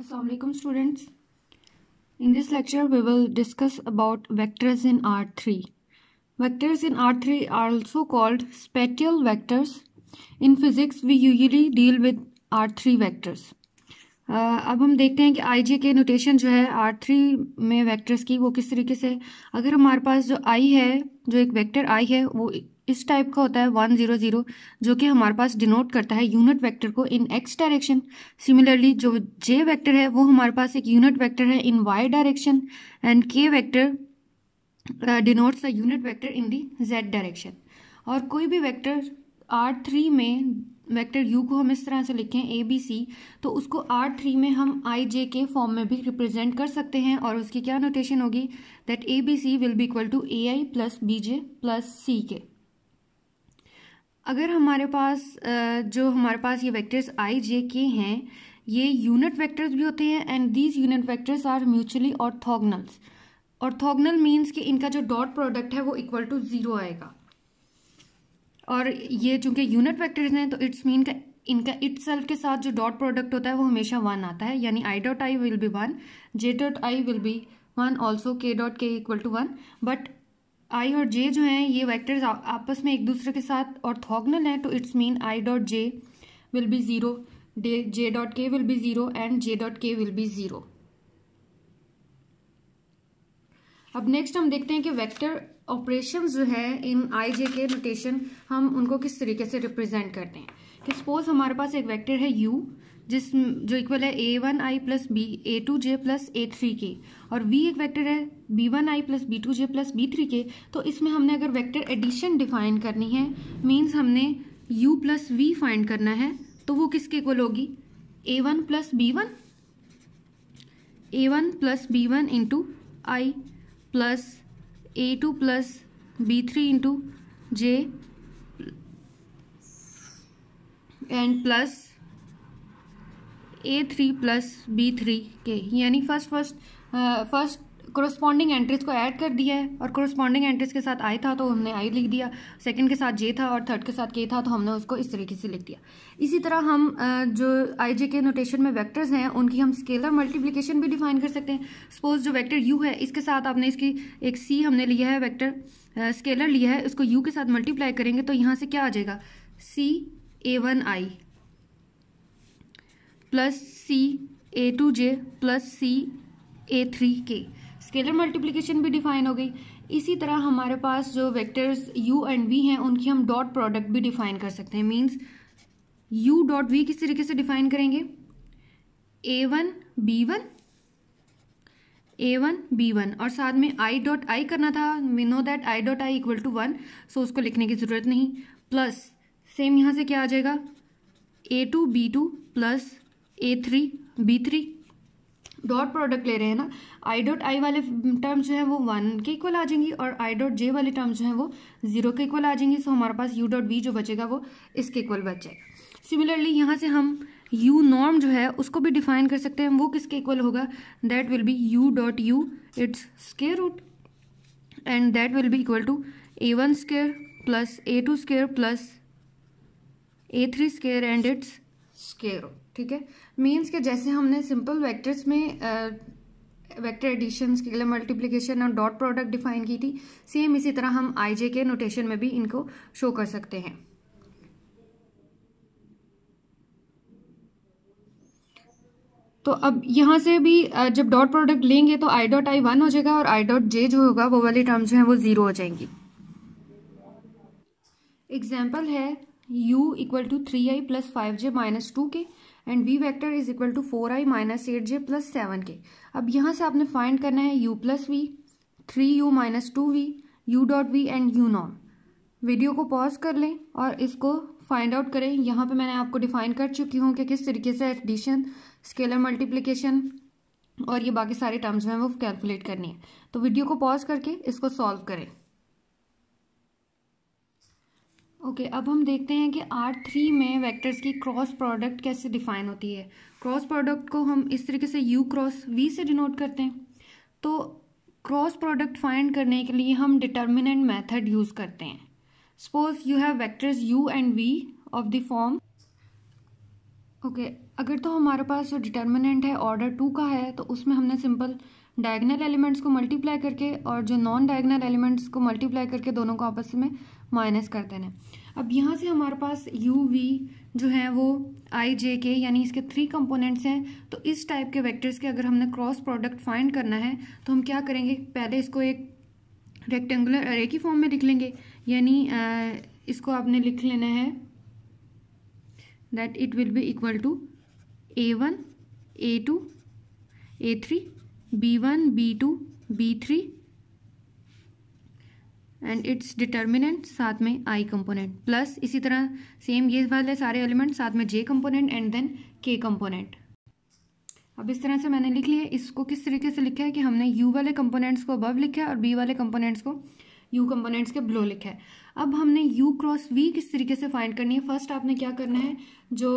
Assalamualaikum students. In this lecture we will discuss about vectors in R3. Vectors in R3 are also called spatial vectors. In physics we usually deal with R3 vectors. Uh, अब हम देखते हैं कि आई j के notation जो है are three में vectors की वो किस तरीके से अगर हमारे पास जो आई है जो एक वेक्टर आई है वो इस टाइप का होता है वन ज़ीरो ज़ीरो जो कि हमारे पास डिनोट करता है यूनिट वेक्टर को इन एक्स डायरेक्शन सिमिलरली जो जे वेक्टर है वो हमारे पास एक यूनिट वेक्टर है in y direction and k vector denotes the unit vector in the z direction और कोई भी वेक्टर आर थ्री में वेक्टर यू को हम इस तरह से लिखें ए बी सी तो उसको आर थ्री में हम आई जे के फॉर्म में भी रिप्रेजेंट कर सकते हैं और उसकी क्या नोटेशन होगी that a b c will be equal to a i plus b j plus c k अगर हमारे पास जो हमारे पास ये वेक्टर्स आई जे के हैं ये यूनिट वेक्टर्स भी होते हैं and these unit vectors are mutually orthogonals orthogonal means कि इनका जो डॉट प्रोडक्ट है वो इक्वल टू ज़ीरो आएगा और ये चूंकि यूनिट वेक्टर्स हैं तो इट्स मीन का इनका इट सेल्फ के साथ जो डॉट प्रोडक्ट होता है वो हमेशा वन आता है यानी i dot i will be one j dot i will be one also k dot k equal to one but i और जे जो हैं ये वैक्टर्स आपस में एक दूसरे के साथ ऑर्थोगनल हैं तो it's mean i dot j will be zero j dot k will be zero and j dot k will be zero अब नेक्स्ट हम देखते हैं कि वेक्टर ऑपरेशन जो है इन आई जे के नोटेशन हम उनको किस तरीके से रिप्रेजेंट करते हैं कि सपोज हमारे पास एक वेक्टर है u जिस जो इक्वल है a one i plus b a two j plus a three k और v एक वेक्टर है b one i plus b two j plus b three k तो इसमें हमने अगर वेक्टर एडिशन डिफाइन करनी है मीन्स हमने u प्लस वी फाइंड करना है तो वो किसके इक्वल होगी a one plus b one a one plus b one into i plus a two plus b three into j and plus a three plus b three k यानी first first first corresponding entries को add कर दिया है और corresponding entries के साथ आई था तो हमने आई लिख दिया सेकंड के साथ जे था और थर्ड के साथ के था तो हमने उसको इस तरीके से लिख दिया इसी तरह हम जो आई जे के नोटेशन में वेक्टर्स हैं उनकी हम स्केलर मल्टीप्लीकेशन भी डिफाइन कर सकते हैं सपोज जो वैक्टर यू है इसके साथ आपने इसकी एक सी हमने लिया है वैक्टर स्केलर लिया है उसको यू के साथ मल्टीप्लाई करेंगे तो यहाँ से क्या आ जाएगा c a one i plus c a two j plus c a three k scalar multiplication भी डिफाइन हो गई इसी तरह हमारे पास जो वेक्टर्स u एंड v हैं उनकी हम डॉट प्रोडक्ट भी डिफाइन कर सकते हैं मीन्स u डॉट v किस तरीके से डिफाइन करेंगे a one b one a one b one और साथ में आई डॉट आई करना था we know that i dot i equal to one so उसको लिखने की ज़रूरत नहीं प्लस सेम यहाँ से क्या आ जाएगा a two b two plus a three b three dot product ले रहे हैं ना आई डॉट आई वाले टर्म जो है वो वन के इक्वल आ जाएंगी और आई डॉट जे वाले टर्म जो है वो जीरो के इक्वल आ जाएंगी सो हमारे पास यू डॉट वी जो बचेगा वो इसके इक्वल बच जाएगा सिमिलरली यहाँ से हम यू नॉर्म जो है उसको भी डिफाइन कर सकते हैं वो किसके इक्वल होगा that will be u dot u it's square root and that will be equal to a one square plus a two square plus a three square and it's square ठीक है means के जैसे हमने simple vectors में vector additions के लिए multiplication और dot product define की थी सेम इसी तरह हम आई जे के नोटेशन में भी इनको शो कर सकते हैं तो अब यहाँ से भी जब डॉट प्रोडक्ट लेंगे तो आई डॉट आई वन हो जाएगा और आई डॉट जे जो होगा वो वाली टर्म जो है वो ज़ीरो हो जाएंगी एग्जाम्पल है u equal to three i plus five j minus two k and v vector is equal to four i minus eight j plus seven k अब यहाँ से आपने फाइंड करना है u plus v three u minus two v u dot v and u non video को pause कर लें और इसको फाइंड आउट करें यहाँ पे मैंने आपको डिफाइन कर चुकी हूँ कि किस तरीके से एडिशन स्केलर मल्टीप्लीकेशन और ये बाकी सारे टर्म्स में वो कैलकुलेट करनी है तो वीडियो को पॉज करके इसको सॉल्व करें ओके okay, अब हम देखते हैं कि आर थ्री में वेक्टर्स की क्रॉस प्रोडक्ट कैसे डिफाइन होती है क्रॉस प्रोडक्ट को हम इस तरीके से यू क्रॉस वी से डिनोट करते हैं तो क्रॉस प्रोडक्ट फाइंड करने के लिए हम डिटर्मिनेंट मेथड यूज़ करते हैं suppose you have vectors u and v of the form okay अगर तो हमारे पास जो डिटर्मिनेंट है ऑर्डर टू का है तो उसमें हमने सिंपल डायगनल एलिमेंट्स को मल्टीप्लाई करके और जो नॉन डायगनल एलिमेंट्स को मल्टीप्लाई करके दोनों को आपस में माइनस कर देना है अब यहाँ से हमारे पास यू वी जो है वो आई जे के यानी इसके थ्री कंपोनेंट्स हैं तो इस टाइप के वेक्टर्स के अगर हमने क्रॉस प्रोडक्ट फाइंड करना है तो हम क्या करेंगे पहले इसको एक रेक्टेंगुलर अरे की फॉर्म में लिख लेंगे यानी इसको आपने लिख लेना है that it will be equal to a one a two a three b one b two b three and it's determinant साथ में आई कंपोनेंट प्लस इसी तरह सेम ये वाले सारे एलिमेंट साथ में j component and then k component अब इस तरह से मैंने लिख लिया इसको किस तरीके से लिखा है कि हमने यू वाले कंपोनेंट्स को अबव लिखा है और बी वाले कंपोनेंट्स को यू कंपोनेंट्स के ब्लो लिखा है अब हमने यू क्रॉस वी किस तरीके से फाइंड करनी है फर्स्ट आपने क्या करना है जो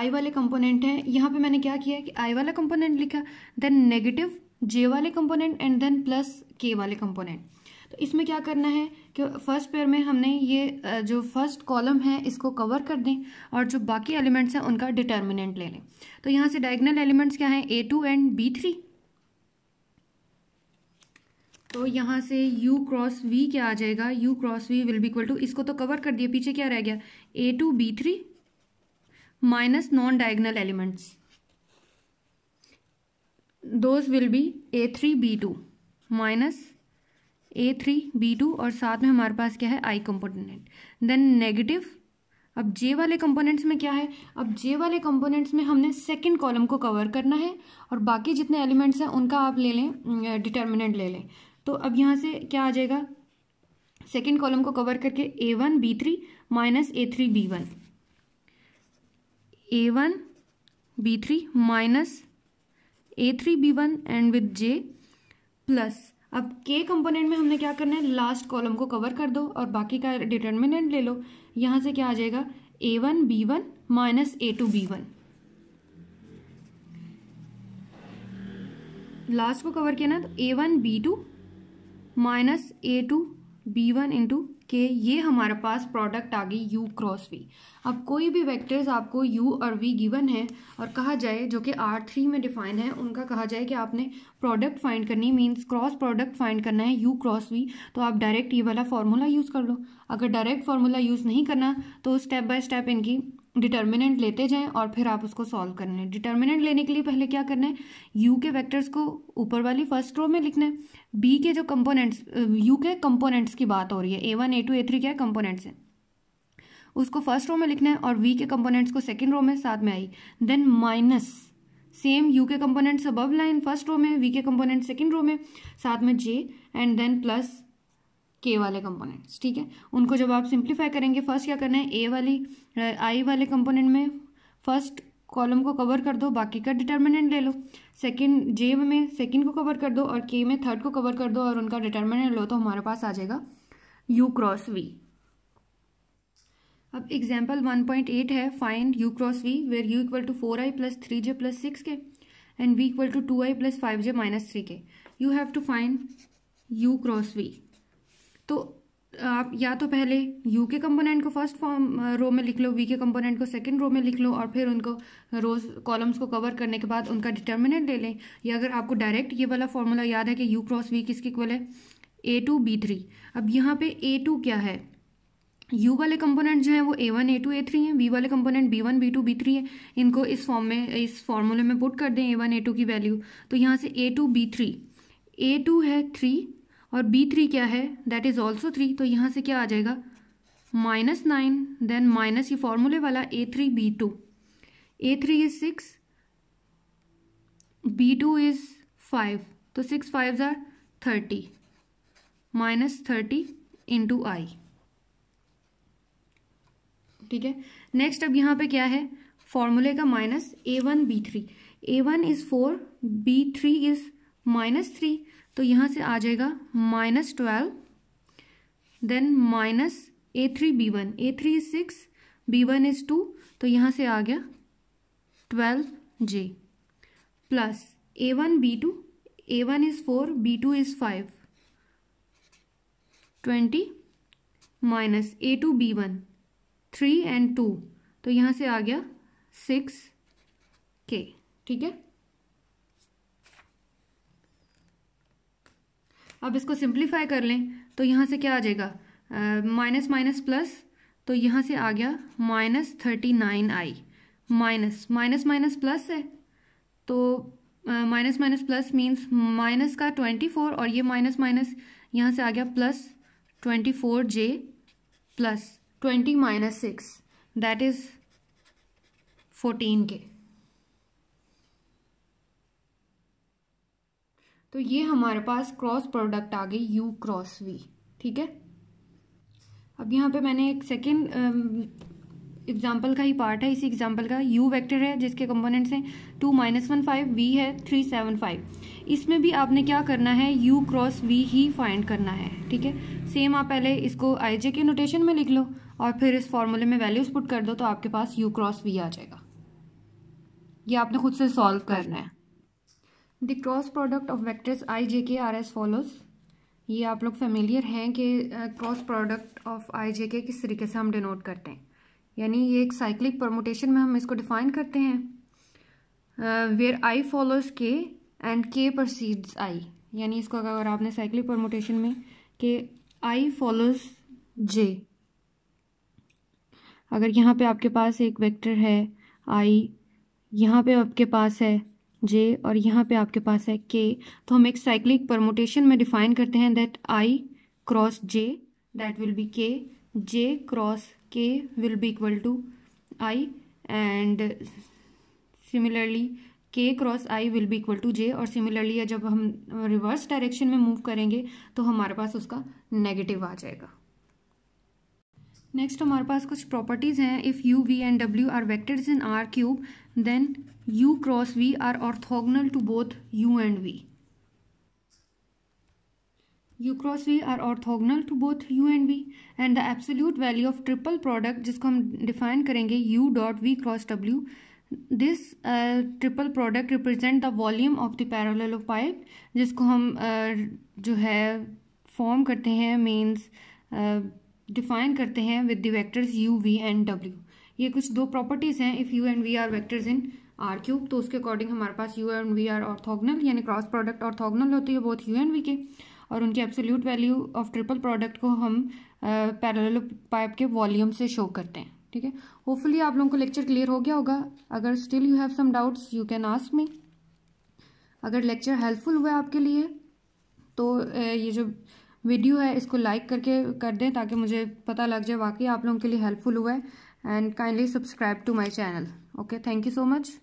आई वाले कंपोनेंट हैं यहाँ पे मैंने क्या किया है कि आई वाला कंपोनेंट लिखा देन नेगेटिव जे वाले कंपोनेंट एंड देन प्लस के वाले कंपोनेंट तो इसमें क्या करना है कि फर्स्ट पेयर में हमने ये जो फर्स्ट कॉलम है इसको कवर कर दें और जो बाकी एलिमेंट्स हैं उनका डिटर्मिनेंट ले लें तो यहाँ से डायगनल एलिमेंट्स क्या हैं a two and b three तो यहाँ से u क्रॉस v क्या आ जाएगा u cross v will be equal to इसको तो कवर कर दिया पीछे क्या रह गया a two b three minus non-diagonal elements. Those will be A3, B2 minus A3, B2 और साथ में हमारे पास क्या है I component. Then negative अब जे वाले कंपोनेंट्स में क्या है अब जे वाले कंपोनेंट्स में हमने सेकेंड कॉलम को कवर करना है और बाकी जितने एलिमेंट्स हैं उनका आप ले लें डिटर्मिनेंट ले लें तो अब यहाँ से क्या आ जाएगा सेकेंड कॉलम को कवर करके a one b three minus a three b one a one b three minus a three b one and with j plus अब के कंपोनेंट में हमने क्या करना है लास्ट कॉलम को कवर कर दो और बाकी का डिटर्मिनेंट ले लो यहाँ से क्या आ जाएगा a one b one minus a two b one last को कवर किया ना तो a one b two minus a two b one into कि ये हमारे पास प्रोडक्ट आ गई यू क्रॉस वी अब कोई भी वेक्टर्स आपको यू और वी गिवन है और कहा जाए जो कि आर थ्री में डिफाइन है उनका कहा जाए कि आपने प्रोडक्ट फाइंड करनी मीन्स क्रॉस प्रोडक्ट फाइंड करना है यू क्रॉस वी तो आप डायरेक्ट ये वाला फार्मूला यूज़ कर लो अगर डायरेक्ट फार्मूला यूज़ नहीं करना तो स्टेप बाय स्टेप इनकी डिटर्मिनेंट लेते जाएं और फिर आप उसको सॉल्व करना है डिटर्मिनेंट लेने के लिए पहले क्या करना है यू के वेक्टर्स को ऊपर वाली फर्स्ट रो में लिखना है बी के जो कंपोनेंट्स यू के कंपोनेंट्स की बात हो रही है a one a two a three क्या है कंपोनेंट्स हैं उसको फर्स्ट रो में लिखना है और वी के कंपोनेंट्स को सेकेंड रो में साथ में i then minus same u के components above line first row में वी के कंपोनेंट सेकेंड रो में साथ में जे एंड देन प्लस के वाले कंपोनेंट्स ठीक है उनको जब आप सिंप्लीफाई करेंगे फर्स्ट क्या करना है ए वाली आई uh, वाले कंपोनेंट में फर्स्ट कॉलम को कवर कर दो बाकी का डिटर्मिनेंट ले लो सेकेंड जे में सेकेंड को कवर कर दो और के में थर्ड को कवर कर दो और उनका डिटर्मिनेंट लो तो हमारे पास आ जाएगा यू क्रॉस वी अब एग्जाम्पल 1.8 है find u cross v where u equal to four i plus three j plus six k and v equal to two i plus five j minus three k you have to find u cross v तो आप या तो पहले you के component को first form row में लिख लो वी के कंपोनेंट को सेकंड रो में लिख लो और फिर उनको रोज कॉलम्स को कवर करने के बाद उनका डिटर्मिनेंट ले लें या अगर आपको डायरेक्ट ये वाला फॉर्मूला याद है कि यू क्रॉस वी किसके इक्वल है ए टू बी थ्री अब यहाँ पे ए टू क्या है यू वाले कंपोनेंट जो हैं वो a one a two a three हैं बी वाले component b one b two b three है इनको इस फॉर्म में इस फॉर्मूले में पुट कर दें ए वन ए टू की वैल्यू तो यहाँ से a two b three a two है थ्री और बी थ्री क्या है दैट इज़ ऑल्सो थ्री तो यहाँ से क्या आ जाएगा माइनस नाइन देन माइनस ये फॉर्मूले वाला a three b two a three is six b two is five तो six five are thirty minus thirty into i ठीक है नेक्स्ट अब यहाँ पे क्या है फॉर्मूले का minus a one b three a one is four b three is minus three तो यहाँ से आ जाएगा minus twelve then minus a three b one a three is six b one is two तो यहाँ से आ गया twelve j plus a one b two a one is four b two is five twenty minus a two b one three and two तो यहाँ से आ गया सिक्स के ठीक है अब इसको सिंप्लीफाई कर लें तो यहाँ से क्या आ जाएगा माइनस माइनस प्लस तो यहाँ से आ गया minus thirty nine i minus minus minus plus है तो minus minus plus means minus का ट्वेंटी फोर और ये माइनस माइनस यहाँ से आ गया plus twenty four j plus twenty minus six that is fourteen k तो ये हमारे पास क्रॉस प्रोडक्ट आ गई यू क्रॉस वी ठीक है अब यहाँ पे मैंने एक सेकेंड एग्जाम्पल um, का ही पार्ट है इसी एग्जाम्पल का यू वेक्टर है जिसके कंपोनेंट्स हैं two minus one five v है थ्री सेवन फाइव इसमें भी आपने क्या करना है यू क्रॉस वी ही फाइंड करना है ठीक है सेम आप पहले इसको आई जे के नोटेशन में लिख लो और फिर इस फॉर्मूले में वैल्यूज पुट कर दो तो आपके पास यू क्रॉस वी आ जाएगा ये आपने खुद से सॉल्व करना है the cross product of vectors i j k are S follows ये आप लोग फेमिलियर हैं कि cross product of i j k किस तरीके से हम डिनोट करते हैं यानी ये एक साइक्लिक परमोटेशन में हम इसको डिफाइन करते हैं where i follows k and k precedes आई यानी इसको अगर आपने साइक्लिक परमोटेशन में के आई फॉलोज जे अगर यहाँ पे आपके पास एक वेक्टर है आई यहाँ पे आपके पास है जे और यहाँ पे आपके पास है के तो हम एक साइक्लिक परमोटेशन में डिफाइन करते हैं that i cross j that will be k j cross k will be equal to i and similarly k cross i will be equal to j और सिमिलरली जब हम रिवर्स डायरेक्शन में move करेंगे तो हमारे पास उसका नेगेटिव आ जाएगा next हमारे पास कुछ प्रॉपर्टीज़ हैं इफ़ यू वी एंड डब्ल्यू are vectors in R cube then u cross v are orthogonal to both u and v u cross v are orthogonal to both u and v and the absolute value of triple product jisko hum define karenge u dot v cross w this uh, triple product represent the volume of the parallel of pipe जिसको हम uh, jo hai form karte hain means define uh, करते हैं with the vectors u v and डब्ल्यू ये कुछ दो properties हैं if u and v are vectors in R cube तो उसके अकॉर्डिंग हमारे पास u and v are orthogonal यानी क्रॉस प्रोडक्ट ऑर्थोगनल होती है बहुत यू एंड वी के और उनके absolute value of triple product को हम पैरेलल पाइप के वॉल्यूम से शो करते हैं ठीक है होपफुली आप लोगों को लेक्चर क्लियर हो गया होगा अगर still you have some doubts you can ask me अगर लेक्चर हेल्पफुल हुआ आपके लिए तो ये जो वीडियो है इसको लाइक करके कर दें ताकि मुझे पता लग जाए वाकई आप लोगों के लिए हेल्पफुल हुआ है and kindly subscribe to my channel okay thank you so much